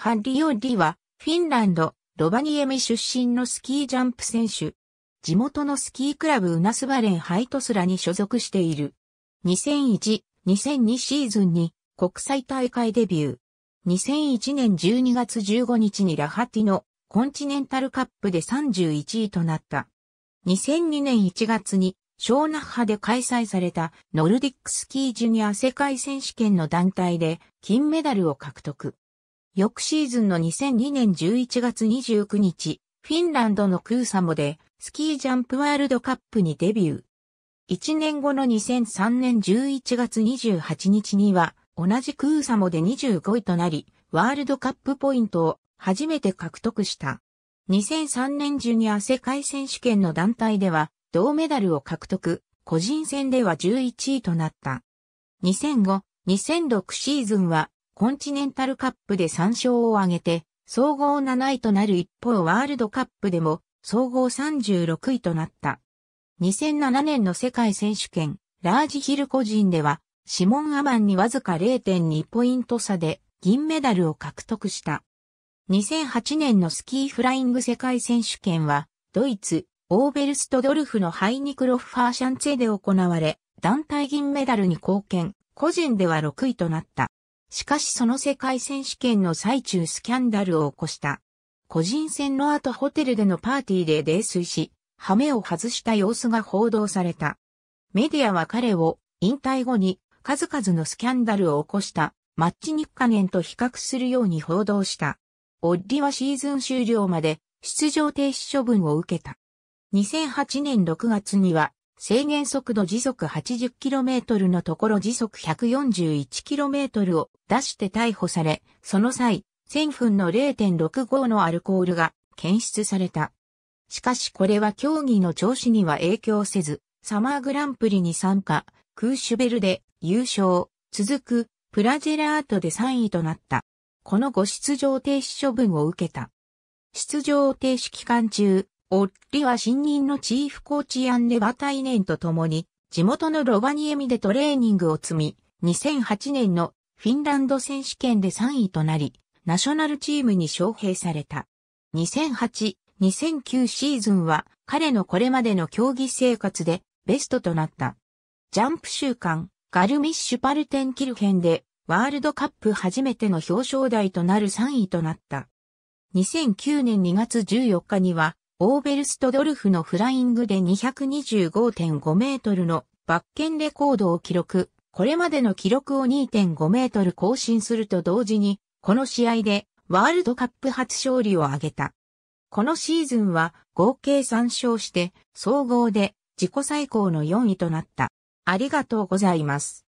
ハンリオ・ディは、フィンランド、ロバニエミ出身のスキージャンプ選手。地元のスキークラブウナスバレンハイトスラに所属している。2001、2002シーズンに国際大会デビュー。2001年12月15日にラハティのコンチネンタルカップで31位となった。2002年1月に小ナッハで開催されたノルディックスキージュニア世界選手権の団体で金メダルを獲得。翌シーズンの2002年11月29日、フィンランドのクーサモで、スキージャンプワールドカップにデビュー。1年後の2003年11月28日には、同じクーサモで25位となり、ワールドカップポイントを初めて獲得した。2003年ジュニア世界選手権の団体では、銅メダルを獲得、個人戦では11位となった。2005、2006シーズンはコンチネンタルカップで3勝を挙げて、総合7位となる一方ワールドカップでも総合36位となった。2007年の世界選手権、ラージヒル個人では、シモン・アマンにわずか0.2ポイント差で銀メダルを獲得した。2008年のスキーフライング世界選手権は、ドイツ、オーベルストドルフのハイニクロフ・ファーシャンツェで行われ、団体銀メダルに貢献、個人では6位となった。しかしその世界選手権の最中スキャンダルを起こした。個人戦の後ホテルでのパーティーで泥酔し、ハメを外した様子が報道された。メディアは彼を引退後に数々のスキャンダルを起こしたマッチニッカネンと比較するように報道した。オッリはシーズン終了まで出場停止処分を受けた。2008年6月には制限速度時速 80km のところ時速 141km を出して逮捕され、その際、1000分の0.65のアルコールが検出された。しかしこれは競技の調子には影響せず、サマーグランプリに参加、クーシュベルで優勝、続く、プラジェラートで3位となった。この後出場停止処分を受けた。出場停止期間中、オッリは新任のチーフコーチアン・ネバタイネンと共に、地元のロバニエミでトレーニングを積み、2008年のフィンランド選手権で3位となり、ナショナルチームに招聘された。2008、2009シーズンは彼のこれまでの競技生活でベストとなった。ジャンプ週間、ガルミッシュパルテンキル編でワールドカップ初めての表彰台となる3位となった。2009年2月14日にはオーベルストドルフのフライングで225.5メートルのバッケンレコードを記録。これまでの記録を2.5メートル更新すると同時に、この試合でワールドカップ初勝利を挙げた。このシーズンは合計3勝して、総合で自己最高の4位となった。ありがとうございます。